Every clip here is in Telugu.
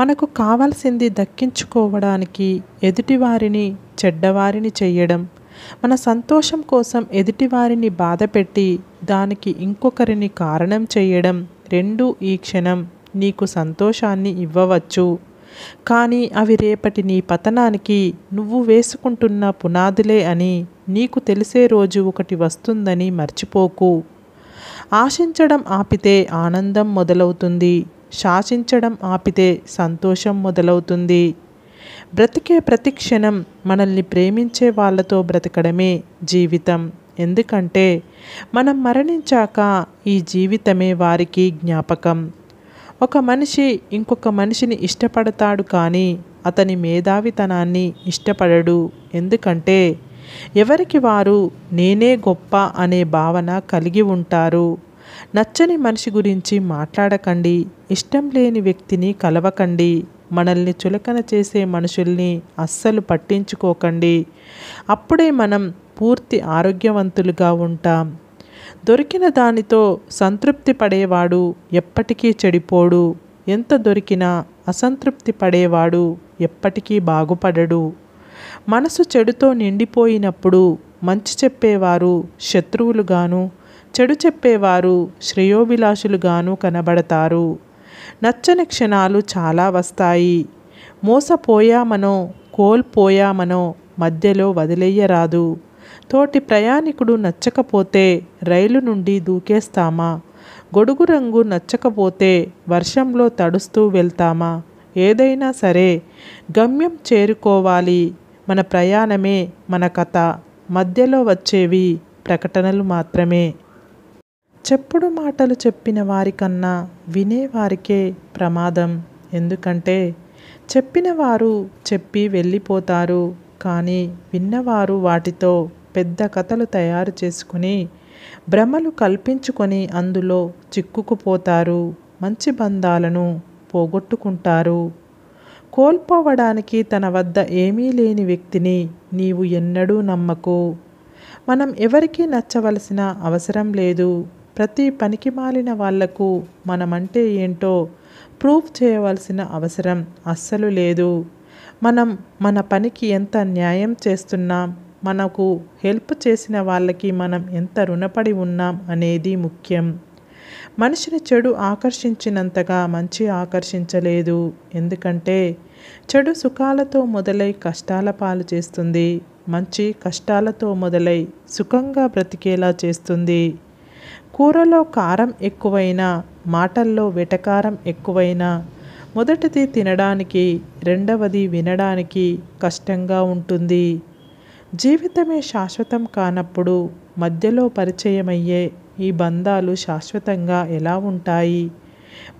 మనకు కావాల్సింది దక్కించుకోవడానికి ఎదుటివారిని చెడ్డవారిని చేయడం మన సంతోషం కోసం ఎదుటివారిని బాధపెట్టి దానికి ఇంకొకరిని కారణం చేయడం రెండు ఈ క్షణం నీకు సంతోషాన్ని ఇవ్వవచ్చు కానీ అవి రేపటి నీ పతనానికి నువ్వు వేసుకుంటున్న పునాదులే అని నీకు తెలిసే రోజు ఒకటి వస్తుందని మర్చిపోకు ఆశించడం ఆపితే ఆనందం మొదలవుతుంది శాసించడం ఆపితే సంతోషం మొదలవుతుంది బ్రతికే ప్రతి క్షణం మనల్ని ప్రేమించే వాళ్ళతో బ్రతకడమే జీవితం ఎందుకంటే మనం మరణించాక ఈ జీవితమే వారికి జ్ఞాపకం ఒక మనిషి ఇంకొక మనిషిని ఇష్టపడతాడు కానీ అతని మేధావితనాన్ని ఇష్టపడడు ఎందుకంటే ఎవరికి వారు నేనే గొప్ప అనే భావన కలిగి ఉంటారు నచ్చని మనిషి గురించి మాట్లాడకండి ఇష్టం లేని వ్యక్తిని కలవకండి మనల్ని చులకన చేసే మనుషుల్ని అస్సలు పట్టించుకోకండి అప్పుడే మనం పూర్తి ఆరోగ్యవంతులుగా ఉంటాం దొరికిన దానితో సంతృప్తి పడేవాడు ఎప్పటికీ చెడిపోడు ఎంత దొరికినా అసంతృప్తి పడేవాడు ఎప్పటికీ బాగుపడడు మనసు చెడుతో నిండిపోయినప్పుడు మంచి చెప్పేవారు శత్రువులుగాను చెడు చెప్పేవారు శ్రేయోభిలాషులుగాను కనబడతారు నచ్చని క్షణాలు చాలా వస్తాయి మోసపోయామనో కోల్పోయామనో మధ్యలో వదిలేయరాదు తోటి ప్రయాణికుడు నచ్చకపోతే రైలు నుండి దూకేస్తామా గొడుగు రంగు నచ్చకపోతే వర్షంలో తడుస్తూ వెళ్తామా ఏదైనా సరే గమ్యం చేరుకోవాలి మన ప్రయాణమే మన కథ మధ్యలో వచ్చేవి ప్రకటనలు మాత్రమే చెప్పుడు మాటలు చెప్పిన వారికన్నా వినేవారికే ప్రమాదం ఎందుకంటే చెప్పినవారు చెప్పి వెళ్ళిపోతారు కానీ విన్నవారు వాటితో పెద్ద కథలు తయారు చేసుకుని భ్రమలు కల్పించుకొని అందులో చిక్కుకుపోతారు మంచి బంధాలను పోగొట్టుకుంటారు కోల్పోవడానికి తన వద్ద ఏమీ లేని వ్యక్తిని నీవు ఎన్నడూ నమ్మకు మనం ఎవరికీ నచ్చవలసిన అవసరం లేదు ప్రతి పనికి మాలిన వాళ్లకు మనమంటే ఏంటో ప్రూఫ్ చేయవలసిన అవసరం అస్సలు లేదు మనం మన పనికి ఎంత న్యాయం చేస్తున్నాం మనకు హెల్ప్ చేసిన వాళ్ళకి మనం ఎంత రుణపడి ఉన్నాం అనేది ముఖ్యం మనిషిని చెడు ఆకర్షించినంతగా మంచి ఆకర్షించలేదు ఎందుకంటే చెడు సుఖాలతో మొదలై కష్టాల పాలు చేస్తుంది మంచి కష్టాలతో మొదలై సుఖంగా బ్రతికేలా చేస్తుంది కూరలో కారం ఎక్కువైనా మాటల్లో వెటకారం ఎక్కువైనా మొదటిది తినడానికి రెండవది వినడానికి కష్టంగా ఉంటుంది జీవితమే శాశ్వతం కానప్పుడు మధ్యలో పరిచయమయ్యే ఈ బంధాలు శాశ్వతంగా ఎలా ఉంటాయి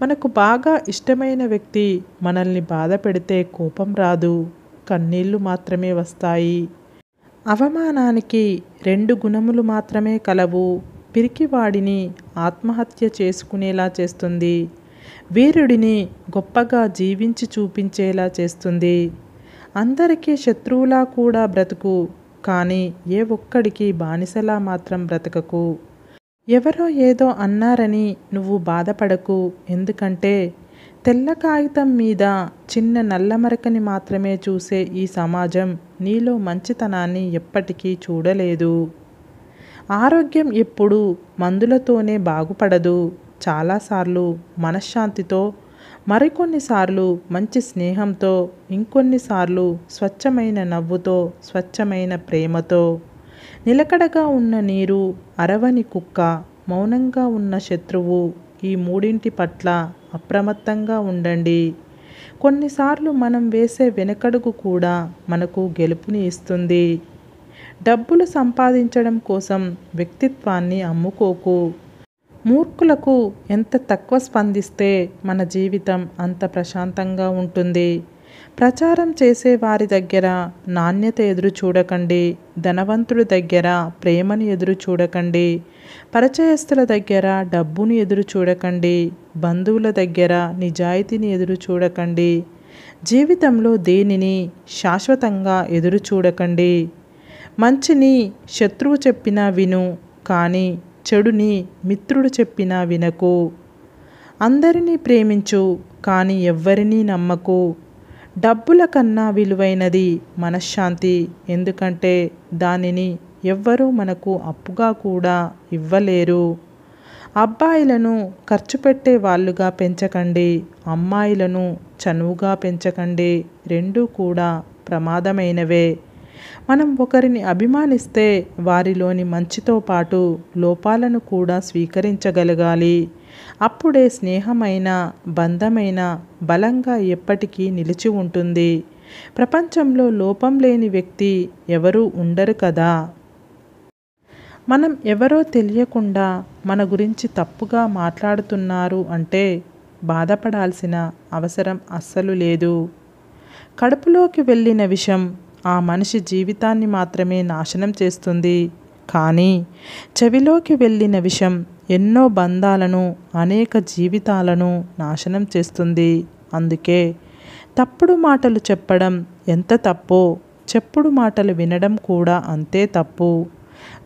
మనకు బాగా ఇష్టమైన వ్యక్తి మనల్ని బాధ పెడితే కోపం రాదు కన్నీళ్లు మాత్రమే వస్తాయి అవమానానికి రెండు గుణములు మాత్రమే కలవు పిరికివాడిని ఆత్మహత్య చేసుకునేలా చేస్తుంది వీరుడిని గొప్పగా జీవించి చూపించేలా చేస్తుంది అందరికీ శత్రువులా కూడా బ్రతుకు కానీ ఏ ఒక్కడికి బానిసలా మాత్రం బ్రతకకు ఎవరో ఏదో అన్నారని నువ్వు బాధపడకు ఎందుకంటే తెల్ల కాగితం మీద చిన్న నల్లమరకని మాత్రమే చూసే ఈ సమాజం నీలో మంచితనాన్ని ఎప్పటికీ చూడలేదు ఆరోగ్యం ఎప్పుడూ మందులతోనే బాగుపడదు చాలాసార్లు మనశ్శాంతితో మరికొన్నిసార్లు మంచి స్నేహంతో ఇంకొన్నిసార్లు స్వచ్ఛమైన నవ్వుతో స్వచ్ఛమైన ప్రేమతో నిలకడగా ఉన్న నీరు అరవని కుక్క మౌనంగా ఉన్న శత్రువు ఈ మూడింటి పట్ల అప్రమత్తంగా ఉండండి కొన్నిసార్లు మనం వేసే వెనకడుగు కూడా మనకు గెలుపుని ఇస్తుంది డబ్బులు సంపాదించడం కోసం వ్యక్తిత్వాన్ని అమ్ముకోకు మూర్ఖులకు ఎంత తక్కువ స్పందిస్తే మన జీవితం అంత ప్రశాంతంగా ఉంటుంది ప్రచారం చేసే వారి దగ్గర నాణ్యత ఎదురు చూడకండి ధనవంతుడి దగ్గర ప్రేమను ఎదురు చూడకండి పరిచయస్తుల దగ్గర డబ్బును ఎదురు చూడకండి బంధువుల దగ్గర నిజాయితీని ఎదురు చూడకండి జీవితంలో దేనిని శాశ్వతంగా ఎదురు చూడకండి మంచిని శత్రువు చెప్పినా విను కానీ చెడుని మిత్రుడు చెప్పినా వినకు అందరినీ ప్రేమించు కానీ ఎవ్వరినీ నమ్మకు డబ్బుల కన్నా విలువైనది మనశ్శాంతి ఎందుకంటే దానిని ఎవ్వరూ మనకు అప్పుగా కూడా ఇవ్వలేరు అబ్బాయిలను ఖర్చు పెట్టే వాళ్ళుగా పెంచకండి అమ్మాయిలను చనువుగా పెంచకండి రెండూ కూడా ప్రమాదమైనవే మనం ఒకరిని అభిమానిస్తే వారిలోని మంచితో పాటు లోపాలను కూడా స్వీకరించగలగాలి అప్పుడే స్నేహమైన బంధమైన బలంగా ఎప్పటికీ నిలిచి ఉంటుంది ప్రపంచంలో లోపం లేని వ్యక్తి ఎవరూ ఉండరు కదా మనం ఎవరో తెలియకుండా మన గురించి తప్పుగా మాట్లాడుతున్నారు అంటే బాధపడాల్సిన అవసరం అస్సలు లేదు కడుపులోకి వెళ్ళిన విషం ఆ మనిషి జీవితాన్ని మాత్రమే నాశనం చేస్తుంది కానీ చెవిలోకి వెళ్ళిన విషం ఎన్నో బంధాలను అనేక జీవితాలను నాశనం చేస్తుంది అందుకే తప్పుడు మాటలు చెప్పడం ఎంత తప్పో చెప్పుడు మాటలు వినడం కూడా అంతే తప్పు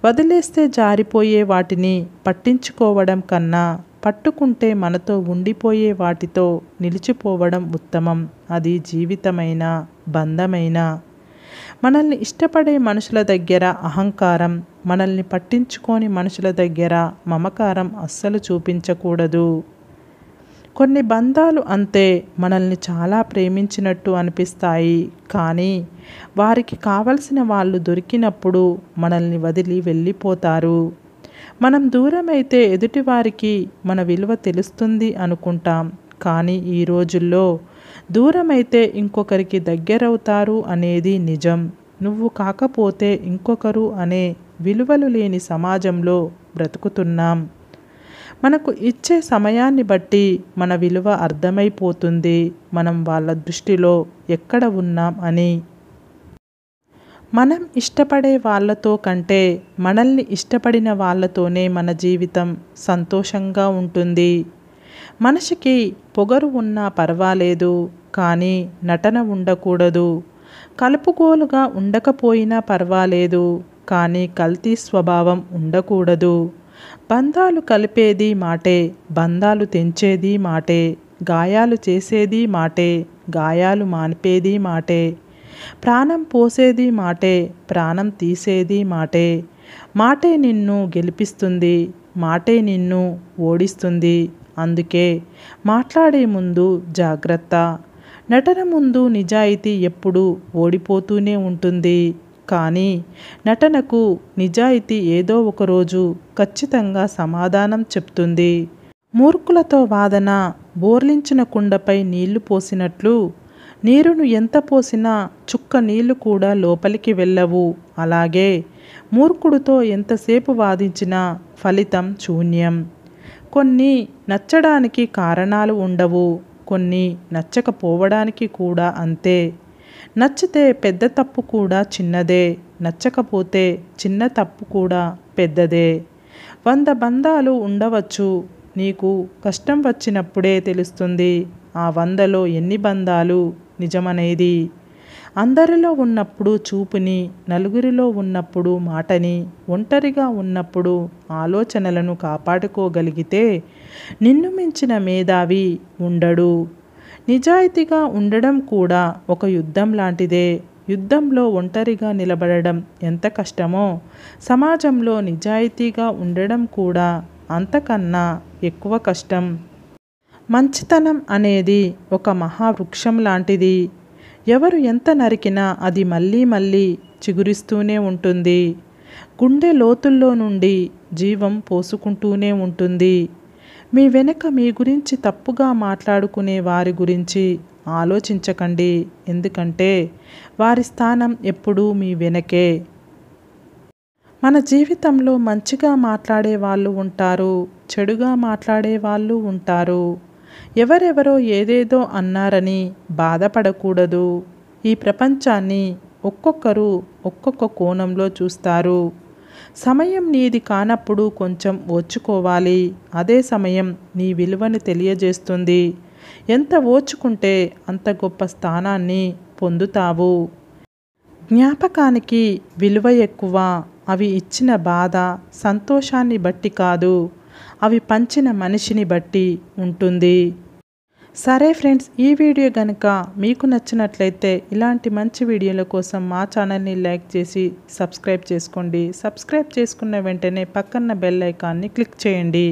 వదిలేస్తే జారిపోయే వాటిని పట్టించుకోవడం కన్నా పట్టుకుంటే మనతో ఉండిపోయే వాటితో నిలిచిపోవడం ఉత్తమం అది జీవితమైన బంధమైన మనల్ని ఇష్టపడే మనుషుల దగ్గర అహంకారం మనల్ని పట్టించుకోని మనుషుల దగ్గర మమకారం అస్సలు చూపించకూడదు కొన్ని బంధాలు అంతే మనల్ని చాలా ప్రేమించినట్టు అనిపిస్తాయి కానీ వారికి కావలసిన వాళ్ళు దొరికినప్పుడు మనల్ని వదిలి వెళ్ళిపోతారు మనం దూరమైతే ఎదుటివారికి మన విలువ తెలుస్తుంది అనుకుంటాం కానీ ఈ రోజుల్లో దూరమైతే ఇంకొకరికి దగ్గరవుతారు అనేది నిజం నువ్వు కాకపోతే ఇంకొకరు అనే విలువలు లేని సమాజంలో బ్రతుకుతున్నాం మనకు ఇచ్చే సమయాన్ని బట్టి మన విలువ అర్థమైపోతుంది మనం వాళ్ళ దృష్టిలో ఎక్కడ ఉన్నాం అని మనం ఇష్టపడే వాళ్ళతో కంటే మనల్ని ఇష్టపడిన వాళ్ళతోనే మన జీవితం సంతోషంగా ఉంటుంది మనిషికి పొగరు ఉన్నా పర్వాలేదు కానీ నటన ఉండకూడదు కలుపుకోలుగా ఉండకపోయినా పర్వాలేదు కానీ కల్తీ స్వభావం ఉండకూడదు బంధాలు కలిపేది మాటే బంధాలు తెంచేది మాటే గాయాలు చేసేది మాటే గాయాలు మానిపేది మాటే ప్రాణం పోసేది మాటే ప్రాణం తీసేది మాటే మాటే నిన్ను గెలిపిస్తుంది మాటే నిన్ను ఓడిస్తుంది అందుకే మాట్లాడే ముందు జాగ్రత్త నటన ముందు నిజాయితీ ఎప్పుడూ ఓడిపోతూనే ఉంటుంది కానీ నటనకు నిజాయితీ ఏదో ఒకరోజు ఖచ్చితంగా సమాధానం చెప్తుంది మూర్ఖులతో వాదన బోర్లించిన కుండపై నీళ్లు పోసినట్లు నీరును ఎంత పోసినా చుక్క నీళ్లు కూడా లోపలికి వెళ్ళవు అలాగే మూర్ఖుడితో ఎంతసేపు వాదించినా ఫలితం శూన్యం కొన్ని నచ్చడానికి కారణాలు ఉండవు కొన్ని నచ్చకపోవడానికి కూడా అంతే నచ్చితే పెద్ద తప్పు కూడా చిన్నదే నచ్చకపోతే చిన్న తప్పు కూడా పెద్దదే వంద బంధాలు ఉండవచ్చు నీకు కష్టం వచ్చినప్పుడే తెలుస్తుంది ఆ వందలో ఎన్ని బంధాలు నిజమనేది అందరిలో ఉన్నప్పుడు చూపుని నలుగురిలో ఉన్నప్పుడు మాటని ఒంటరిగా ఉన్నప్పుడు ఆలోచనలను కాపాడుకోగలిగితే నిన్ను మించిన మేధావి ఉండడు నిజాయితీగా ఉండడం కూడా ఒక యుద్ధం లాంటిదే యుద్ధంలో ఒంటరిగా నిలబడడం ఎంత కష్టమో సమాజంలో నిజాయితీగా ఉండడం కూడా అంతకన్నా ఎక్కువ కష్టం మంచితనం అనేది ఒక మహావృక్షం లాంటిది ఎవరు ఎంత నరికినా అది మళ్ళీ మళ్ళీ చిగురిస్తూనే ఉంటుంది గుండె లోతుల్లో నుండి జీవం పోసుకుంటూనే ఉంటుంది మీ వెనుక మీ గురించి తప్పుగా మాట్లాడుకునే వారి గురించి ఆలోచించకండి ఎందుకంటే వారి స్థానం ఎప్పుడూ మీ వెనకే మన జీవితంలో మంచిగా మాట్లాడే వాళ్ళు ఉంటారు చెడుగా మాట్లాడే వాళ్ళు ఉంటారు ఎవరెవరో ఏదేదో అన్నారని బాధపడకూడదు ఈ ప్రపంచాన్ని ఒక్కొక్కరు ఒక్కొక్క కోణంలో చూస్తారు సమయం నీది కానప్పుడు కొంచెం ఓచుకోవాలి అదే సమయం నీ విలువను తెలియజేస్తుంది ఎంత ఓచుకుంటే అంత గొప్ప స్థానాన్ని పొందుతావు జ్ఞాపకానికి విలువ ఎక్కువ అవి ఇచ్చిన బాధ సంతోషాన్ని బట్టి కాదు అవి పంచిన మనిషిని బట్టి ఉంటుంది సరే ఫ్రెండ్స్ ఈ వీడియో కనుక మీకు నచ్చినట్లయితే ఇలాంటి మంచి వీడియోల కోసం మా ఛానల్ని లైక్ చేసి సబ్స్క్రైబ్ చేసుకోండి సబ్స్క్రైబ్ చేసుకున్న వెంటనే పక్కన బెల్ ఐకాన్ని క్లిక్ చేయండి